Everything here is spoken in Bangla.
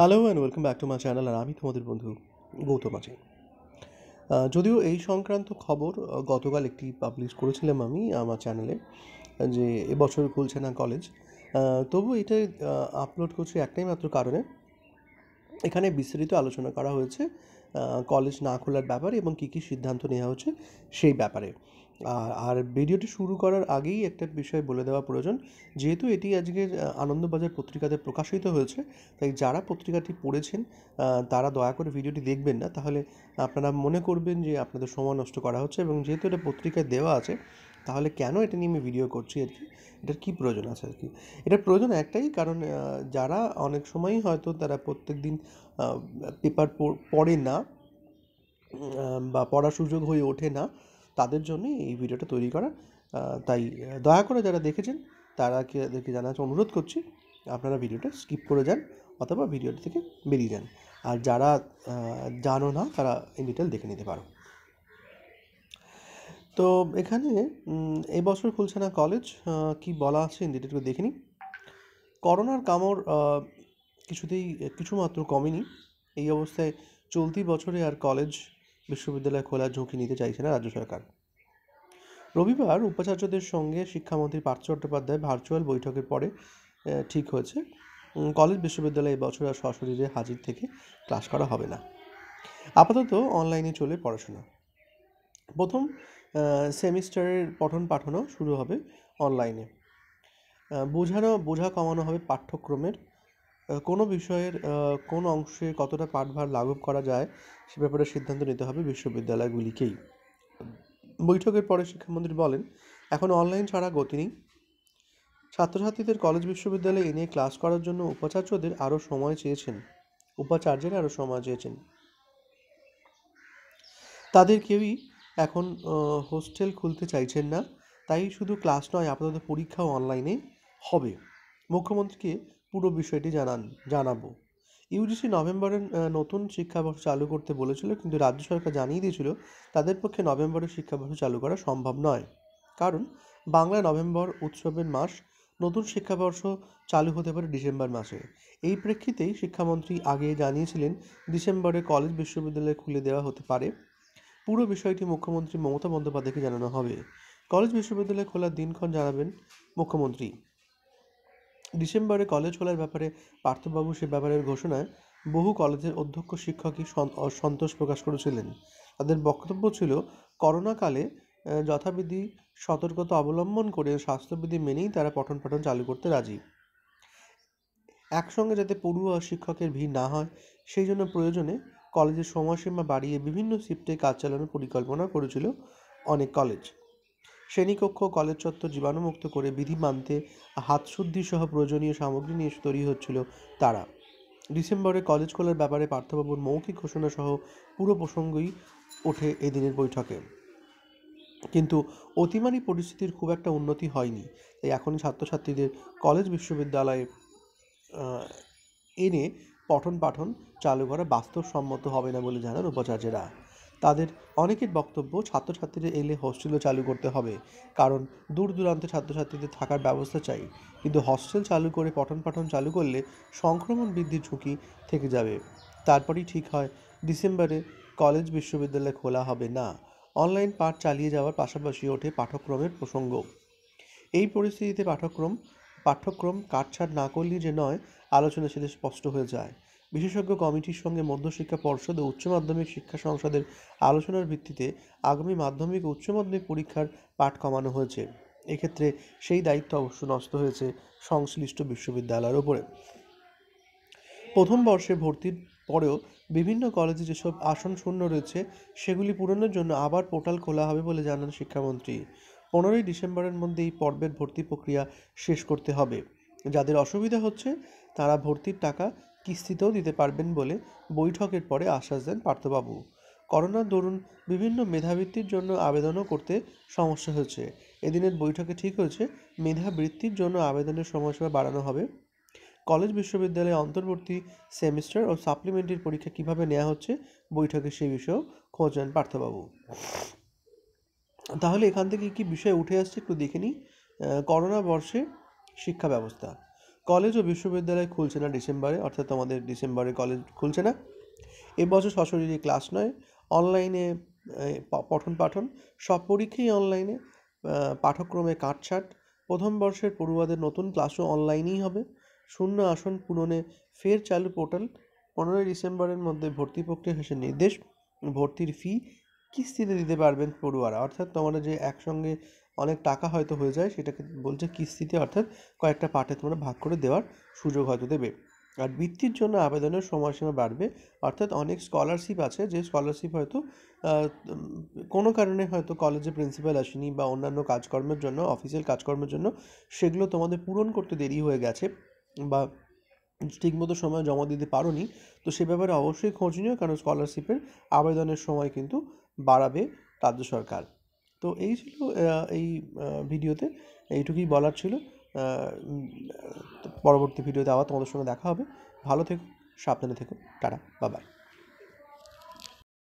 hello and welcome back to my channel আর আমি তোমাদের বন্ধু গৌতম আছি যদিও এই সংক্রান্ত খবর গতকাল একটি পাবলিশ করেছিলাম আমি আমার চ্যানেলে যে এবছর খুলছে না কলেজ তবু এটা আপলোড করছি একটাই মাত্র কারণে এখানে বিস্তারিত আলোচনা করা হয়েছে কলেজ না খোলার ব্যাপারে এবং কী কী সিদ্ধান্ত নেওয়া হচ্ছে সেই ব্যাপারে আর ভিডিওটি শুরু করার আগেই একটা বিষয় বলে দেওয়া প্রয়োজন যেহেতু এটি আজকের আনন্দবাজার পত্রিকাতে প্রকাশিত হয়েছে তাই যারা পত্রিকাটি পড়েছেন তারা দয়া করে ভিডিওটি দেখবেন না তাহলে আপনারা মনে করবেন যে আপনাদের সময় নষ্ট করা হচ্ছে এবং যেহেতু এটা পত্রিকায় দেওয়া আছে তাহলে কেন এটা নিয়ে আমি ভিডিও করছি আর কি এটার কী প্রয়োজন আছে আর কি এটার প্রয়োজন একটাই কারণ যারা অনেক সময়ই হয়তো তারা প্রত্যেক দিন পেপার পড়ে না বা পড়ার সুযোগ হয়ে ওঠে না তাদের জন্য এই ভিডিওটা তৈরি করা তাই দয়া করে যারা দেখেছেন তারা তাদেরকে জানাতে অনুরোধ করছি আপনারা ভিডিওটা স্কিপ করে যান অথবা ভিডিওটি থেকে বেরিয়ে যান আর যারা জানো না তারা ইন ডিটেল দেখে নিতে পারো তো এখানে এবছর খুলছে না কলেজ কি বলা আছে ইন ডিটেল দেখে নিই করোনার কামড় কিছুতেই কিছুমাত্র কমেনি এই অবস্থায় চলতি বছরে আর কলেজ বিশ্ববিদ্যালয় খোলার ঝুঁকি নিতে চাইছে না রাজ্য সরকার রবিবার উপাচার্যদের সঙ্গে শিক্ষামন্ত্রী পার্থ চট্টোপাধ্যায় ভার্চুয়াল বৈঠকের পরে ঠিক হয়েছে কলেজ বিশ্ববিদ্যালয়ে এবছর আর সশরীরে হাজির থেকে ক্লাস করা হবে না আপাতত অনলাইনে চলে পড়াশোনা প্রথম সেমিস্টারের পঠন পাঠনও শুরু হবে অনলাইনে বোঝানো বোঝা কমানো হবে পাঠ্যক্রমের কোনো বিষয়ের কোন অংশে কতটা পাঠভার লাঘব করা যায় সে ব্যাপারে সিদ্ধান্ত নিতে হবে বিশ্ববিদ্যালয়গুলিকেই বৈঠকের পরে শিক্ষামন্ত্রী বলেন এখন অনলাইন ছাড়া গতি নেই ছাত্রছাত্রীদের কলেজ বিশ্ববিদ্যালয়ে এনে ক্লাস করার জন্য উপাচার্যদের আরও সময় চেয়েছেন উপাচার্যের আরও সময় চেয়েছেন তাদের কেউই এখন হোস্টেল খুলতে চাইছেন না তাই শুধু ক্লাস নয় আপাতত পরীক্ষাও অনলাইনে হবে মুখ্যমন্ত্রীকে পুরো বিষয়টি জানান জানাবো ইউজিসি নভেম্বরে নতুন শিক্ষাবর্ষ চালু করতে বলেছিল কিন্তু রাজ্য সরকার জানিয়ে দিয়েছিল তাদের পক্ষে নভেম্বরে শিক্ষাবর্ষ চালু করা সম্ভব নয় কারণ বাংলা নভেম্বর উৎসবের মাস নতুন শিক্ষাবর্ষ চালু হতে পারে ডিসেম্বর মাসে এই প্রেক্ষিতেই শিক্ষামন্ত্রী আগে জানিয়েছিলেন ডিসেম্বরে কলেজ বিশ্ববিদ্যালয় খুলে দেওয়া হতে পারে পুরো বিষয়টি মুখ্যমন্ত্রী মমতা বন্দ্যোপাধ্যায়কে জানানো হবে কলেজ বিশ্ববিদ্যালয় খোলার দিনক্ষণ জানাবেন মুখ্যমন্ত্রী ডিসেম্বরে কলেজ খোলার ব্যাপারে পার্থবাবু সে ব্যাপারের ঘোষণায় বহু কলেজের অধ্যক্ষ শিক্ষকই সন্তোষ প্রকাশ করেছিলেন তাদের বক্তব্য ছিল করোনাকালে যথাবিধি সতর্কতা অবলম্বন করে স্বাস্থ্যবিধি মেনেই তারা পঠন পাঠন চালু করতে রাজি একসঙ্গে যাতে পড়ুয়া শিক্ষকের ভিড় না হয় সেই জন্য প্রয়োজনে কলেজের সময়সীমা বাড়িয়ে বিভিন্ন শিফটে কাজ চালানোর পরিকল্পনা করেছিল অনেক কলেজ শ্রেণীকক্ষ কলেজ চত্বর জীবাণুমুক্ত করে বিধি মানতে সহ প্রয়োজনীয় সামগ্রী নিয়ে তৈরি হচ্ছিল তারা ডিসেম্বরে কলেজ খোলার ব্যাপারে পার্থবাবুর মৌখিক ঘোষণা সহ পুরো প্রসঙ্গই ওঠে এদিনের বৈঠকে কিন্তু অতিমারি পরিস্থিতির খুব একটা উন্নতি হয়নি তাই এখন ছাত্রছাত্রীদের কলেজ বিশ্ববিদ্যালয়ে এনে পঠন পাঠন চালু করা বাস্তবসম্মত হবে না বলে জানান উপাচার্যেরা তাদের অনেকের বক্তব্য ছাত্রছাত্রীরা এলে হোস্টেলও চালু করতে হবে কারণ দূর দূরান্তে ছাত্রছাত্রীদের থাকার ব্যবস্থা চাই কিন্তু হস্টেল চালু করে পঠন পাঠন চালু করলে সংক্রমণ বৃদ্ধির ঝুঁকি থেকে যাবে তারপরেই ঠিক হয় ডিসেম্বরে কলেজ বিশ্ববিদ্যালয় খোলা হবে না অনলাইন পাঠ চালিয়ে যাওয়ার পাশাপাশি ওঠে পাঠ্যক্রমের প্রসঙ্গ এই পরিস্থিতিতে পাঠ্যক্রম পাঠ্যক্রম কাটছাট না করলেই যে নয় আলোচনা সেটা স্পষ্ট হয়ে যায় বিশেষজ্ঞ কমিটির সঙ্গে মধ্যশিক্ষা পর্ষদ ও উচ্চ মাধ্যমিক শিক্ষা সংসদের আলোচনার ভিত্তিতে আগামী মাধ্যমিক ও উচ্চ মাধ্যমিক পরীক্ষার পাঠ কমানো হয়েছে এক্ষেত্রে সেই দায়িত্ব অবশ্য নষ্ট হয়েছে সংশ্লিষ্ট বিশ্ববিদ্যালয়ের ওপরে প্রথম বর্ষে ভর্তির পরেও বিভিন্ন কলেজে যেসব আসন শূন্য রয়েছে সেগুলি পূরণের জন্য আবার পোর্টাল খোলা হবে বলে জানান শিক্ষামন্ত্রী পনেরোই ডিসেম্বরের মধ্যে এই পর্বের ভর্তি প্রক্রিয়া শেষ করতে হবে যাদের অসুবিধা হচ্ছে তারা ভর্তির টাকা কিস্তিতেও দিতে পারবেন বলে বৈঠকের পরে আশ্বাস দেন পার্থবাবু করোনার দরুন বিভিন্ন মেধাবৃত্তির জন্য আবেদনও করতে সমস্যা হয়েছে এদিনের বৈঠকে ঠিক হয়েছে মেধাবৃত্তির জন্য আবেদনের সময়সীমা বাড়ানো হবে কলেজ বিশ্ববিদ্যালয়ে অন্তর্বর্তী সেমিস্টার ও সাপ্লিমেন্টারি পরীক্ষা কিভাবে নেওয়া হচ্ছে বৈঠকে সেই বিষয়েও খোঁজ নেন পার্থবাবু তাহলে এখান থেকে কি বিষয় উঠে আসছে একটু দেখে নিই করোনা বর্ষে শিক্ষা ব্যবস্থা কলেজ ও বিশ্ববিদ্যালয় খুলছে না ডিসেম্বরে অর্থাৎ আমাদের ডিসেম্বরে কলেজ খুলছে না এবছর সশরীরে ক্লাস নয় অনলাইনে পঠন পাঠন সব পরীক্ষাই অনলাইনে পাঠক্রমে কাটছাট প্রথম বর্ষের পড়ুয়াদের নতুন ক্লাসও অনলাইনেই হবে শূন্য আসন পূরণে ফের চালু পোর্টাল পনেরোই ডিসেম্বরের মধ্যে ভর্তি প্রক্রিয়া শেষে নির্দেশ ভর্তির ফি কিস্তিতে দিতে পারবেন পড়ুয়ারা অর্থাৎ তোমরা যে একসঙ্গে অনেক টাকা হয়তো হয়ে যায় সেটাকে বলছে কিস্তিতে অর্থাৎ কয়েকটা পার্টে তোমরা ভাগ করে দেওয়ার সুযোগ হয়তো দেবে আর বৃত্তির জন্য আবেদনের সময়সীমা বাড়বে অর্থাৎ অনেক স্কলারশিপ আছে যে স্কলারশিপ হয়তো কোনো কারণে হয়তো কলেজে প্রিন্সিপাল আসেনি বা অন্যান্য কাজকর্মের জন্য অফিসিয়াল কাজকর্মের জন্য সেগুলো তোমাদের পূরণ করতে দেরি হয়ে গেছে বা ঠিকমতো সময় জমা দিতে পারোনি তো সে ব্যাপারে অবশ্যই খোঁজ নিও কারণ স্কলারশিপের আবেদনের সময় কিন্তু বাড়াবে রাজ্য সরকার তো এই ছিল এই ভিডিওতে এইটুকুই বলার ছিল পরবর্তী ভিডিওতে আবার তোমাদের সঙ্গে দেখা হবে ভালো থেকো সাবধানে থেকো টাটা বাবাই